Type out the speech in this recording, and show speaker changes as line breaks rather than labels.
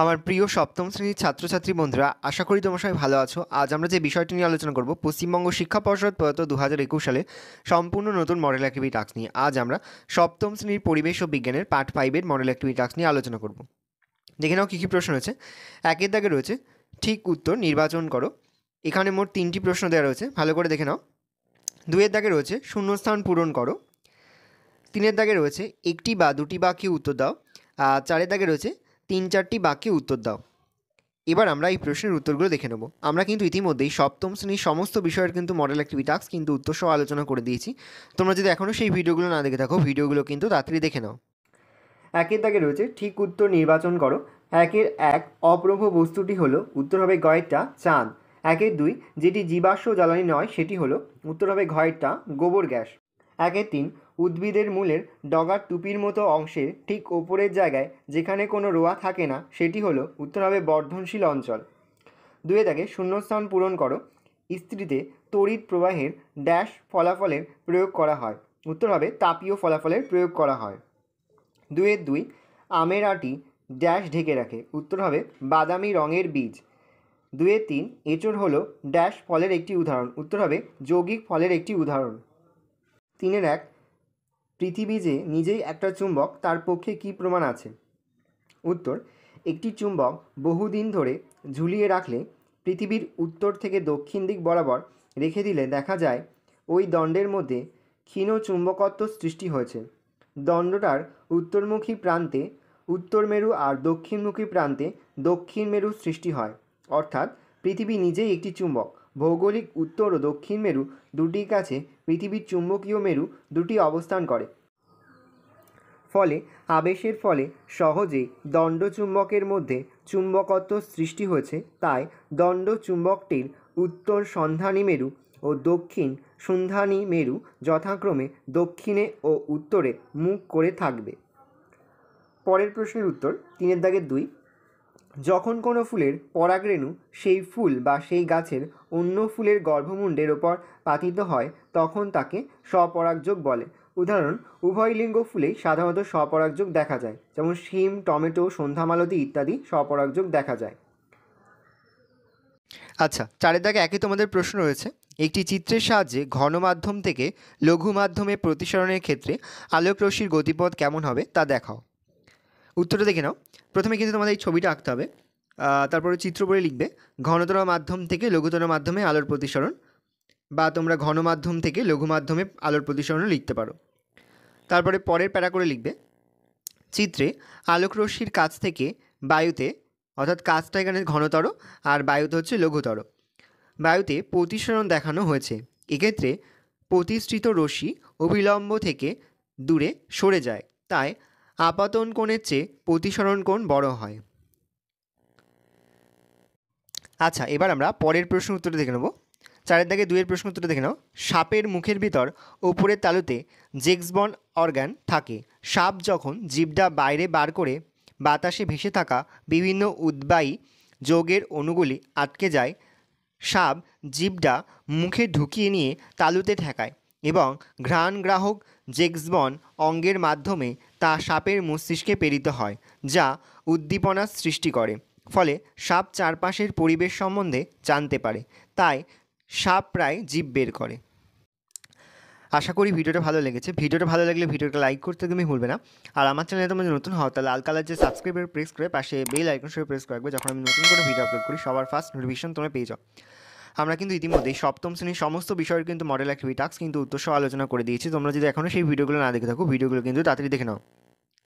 আমার প্রিয় সপ্তম শ্রেণীর ছাত্রছাত্রী বন্ধুরা আশা করি তোমার সবাই ভালো আছো আজ আমরা যে বিষয়টি নিয়ে আলোচনা করব পশ্চিমবঙ্গ শিক্ষা পর্ষদ প্রয়াত দু হাজার একুশ সালে সম্পূর্ণ নতুন মডেল অ্যাক্টিভিটি টাস্ক নিয়ে আজ আমরা সপ্তম শ্রেণীর পরিবেশ ও বিজ্ঞানের পার্ট ফাইভের মডেল অ্যাক্টিভিটি টাস্ক নিয়ে আলোচনা করব দেখে নাও কী কী প্রশ্ন রয়েছে একের দাগে রয়েছে ঠিক উত্তর নির্বাচন করো এখানে মোট তিনটি প্রশ্ন দেওয়া রয়েছে ভালো করে দেখে নাও দুয়ের দাগে রয়েছে শূন্যস্থান পূরণ করো তিনের দাগে রয়েছে একটি বা দুটি বাক্যে উত্তর দাও চারের দাগে রয়েছে তিন চারটি বাক্যে উত্তর দাও এবার আমরা এই প্রশ্নের উত্তরগুলো দেখে নেব আমরা কিন্তু ইতিমধ্যেই সপ্তম শ্রেণীর সমস্ত বিষয়ের কিন্তু মডেল অ্যাক্টিভি টাস্ক কিন্তু সহ আলোচনা করে দিয়েছি তোমরা যদি এখনও সেই ভিডিওগুলো না দেখে থাকো ভিডিওগুলো কিন্তু তাড়াতাড়ি দেখে নাও একের দাগে রয়েছে ঠিক উত্তর নির্বাচন করো একের এক অপ্রভ বস্তুটি হলো উত্তর হবে গয়েরটা চাঁদ একের দুই যেটি জীবাশ্ম জ্বালানি নয় সেটি হলো উত্তর হবে ঘয়েরটা গোবর গ্যাস একের তিন উদ্ভিদের মূলের ডগার টুপির মতো অংশের ঠিক ওপরের জায়গায় যেখানে কোনো রোয়া থাকে না সেটি হলো উত্তর হবে বর্ধনশীল অঞ্চল দুয়ে তাকে শূন্যস্থান পূরণ করো স্ত্রীতে তড়িৎ প্রবাহের ড্যাশ ফলাফলের প্রয়োগ করা হয় উত্তর হবে তাপীয় ফলাফলের প্রয়োগ করা হয় দুয়ের দুই আমের আটি ড্যাশ ঢেকে রাখে উত্তর হবে বাদামি রঙের বীজ দুয়ে তিন এঁচড় হলো ড্যাশ ফলের একটি উদাহরণ উত্তর হবে যৌগিক ফলের একটি উদাহরণ তিনের এক পৃথিবী যে নিজেই একটা চুম্বক তার পক্ষে কি প্রমাণ আছে উত্তর একটি চুম্বক বহুদিন ধরে ঝুলিয়ে রাখলে পৃথিবীর উত্তর থেকে দক্ষিণ দিক বরাবর রেখে দিলে দেখা যায় ওই দণ্ডের মধ্যে ক্ষীণ চুম্বকত্ব সৃষ্টি হয়েছে দণ্ডটার উত্তরমুখী প্রান্তে উত্তর মেরু আর দক্ষিণমুখী প্রান্তে দক্ষিণ মেরু সৃষ্টি হয় অর্থাৎ পৃথিবী নিজেই একটি চুম্বক ভৌগোলিক উত্তর ও দক্ষিণ মেরু দুটির কাছে পৃথিবীর চুম্বকীয় মেরু দুটি অবস্থান করে ফলে আবেশের ফলে সহজেই দণ্ডচুম্বকের মধ্যে চুম্বকত্ব সৃষ্টি হয়েছে তাই দণ্ডচুম্বকটির উত্তর সন্ধানী মেরু ও দক্ষিণ সন্ধানী মেরু যথাক্রমে দক্ষিণে ও উত্তরে মুখ করে থাকবে পরের প্রশ্নের উত্তর তিনের দাগের দুই যখন কোনো ফুলের পরাগরেণু সেই ফুল বা সেই গাছের অন্য ফুলের গর্ভমুণ্ডের ওপর পাতিত হয় তখন তাকে স্বপরাগযোগ বলে উদাহরণ উভয় লিঙ্গ ফুলেই সাধারণত স্বপরাগযোগ দেখা যায় যেমন শিম টমেটো সন্ধ্যামালতি ইত্যাদি স্বপরাগযোগ দেখা যায় আচ্ছা চারের দাগে একই তোমাদের প্রশ্ন রয়েছে একটি চিত্রের সাহায্যে ঘন মাধ্যম থেকে লঘু মাধ্যমে প্রতিসরণের ক্ষেত্রে রশ্মির গতিপথ কেমন হবে তা দেখাও উত্তরটা দেখে নাও প্রথমে কিন্তু তোমাদের এই ছবিটা আঁকতে হবে তারপরে চিত্র পরে লিখবে ঘনতর মাধ্যম থেকে লঘুতর মাধ্যমে আলোর প্রতিসরণ বা তোমরা ঘন মাধ্যম থেকে লঘু মাধ্যমে আলোর প্রতিসরণও লিখতে পারো তারপরে পরের প্যারা করে লিখবে চিত্রে আলোকরশ্মির কাছ থেকে বায়ুতে অর্থাৎ কাজটা এখানে ঘনতর আর বায়ুতে হচ্ছে লঘুতর বায়ুতে প্রতিসরণ দেখানো হয়েছে এক্ষেত্রে প্রতিষ্ঠিত রশ্মি অবিলম্ব থেকে দূরে সরে যায় তাই আপাতন কোণের চেয়ে প্রতিসরণ কোণ বড় হয় আচ্ছা এবার আমরা পরের প্রশ্ন উত্তর দেখে নেব চারের দাগে দুইয়ের প্রশ্ন উত্তরটা দেখে নাও সাপের মুখের ভিতর ওপরের তালুতে জেক্সবন অর্গান থাকে সাপ যখন জীবটা বাইরে বার করে বাতাসে ভেসে থাকা বিভিন্ন উদ্বায়ী যোগের অণুগুলি আটকে যায় সাপ জীবটা মুখে ঢুকিয়ে নিয়ে তালুতে ঠেকায় এবং ঘ্রাণগ্রাহক জেক্সবন অঙ্গের মাধ্যমে তা সাপের মস্তিষ্কে প্রেরিত হয় যা উদ্দীপনার সৃষ্টি করে ফলে সাপ চারপাশের পরিবেশ সম্বন্ধে জানতে পারে তাই সাপ প্রায় জীব বের করে আশা করি ভিডিওটা ভালো লেগেছে ভিডিওটা ভালো লাগলে ভিডিওটা লাইক করতে তুমি ভুলবে না আর আমার চ্যানেলে তোমার নতুন হও তাহলে লাল কালার যে সাবস্ক্রাইবার প্রেস করে পাশে বেল আইকন সবাই প্রেস করবে যখন আমি নতুন করে ভিডিও আপলোড করি সবার ফার্স্ট নোটিফিকেশন তোমরা পেয়ে যাও আমরা কিন্তু ইতিমধ্যেই সপ্তম শ্রেণীর সমস্ত বিষয়ের কিন্তু মডেল অ্যাক্টিভিটি টাস্ক কিন্তু উত্তরসহ আলোচনা করে দিয়েছি তোমরা যদি এখনও সেই ভিডিওগুলো না দেখে থাকো ভিডিওগুলো কিন্তু তাড়াতাড়ি দেখে নাও